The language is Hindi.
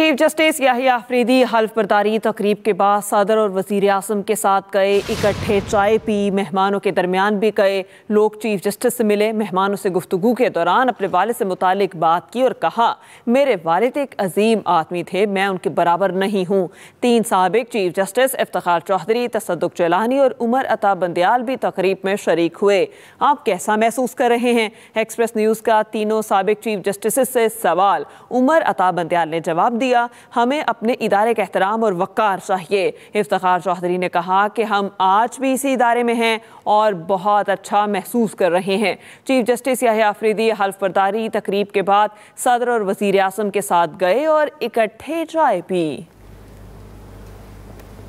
चीफ जस्टिस याहिया अफरीदी हल्फ बर्दारी तकरीब के बाद सदर और वजीर अजम के साथ गए इकट्ठे चाय पी मेहमानों के दरमियान भी गए लोग चीफ जस्टिस से मिले मेहमानों से गुफ्तु के दौरान अपने वाले से मुतालिक बात की और कहा मेरे वालद एक अजीम आदमी थे मैं उनके बराबर नहीं हूँ तीन सबक चीफ जस्टिस इफ्तार चौधरी तसदुक चलानी और उमर अता बंदयाल भी तकरीब में शरीक हुए आप कैसा महसूस कर रहे हैं एक्सप्रेस न्यूज़ का तीनों सबक चीफ जस्टिस से सवाल उमर अता बंदयाल ने जवाब दिया दिया हमें अपने इदारे का एहतराम और वक़ार चाहिए इफ्तार चौधरी ने कहा कि हम आज भी इसी इदारे में हैं और बहुत अच्छा महसूस कर रहे हैं चीफ जस्टिस याह आफरीदी हल्फ तकरीब के बाद सदर और वजीर अजम के साथ गए और इकट्ठे चाय पी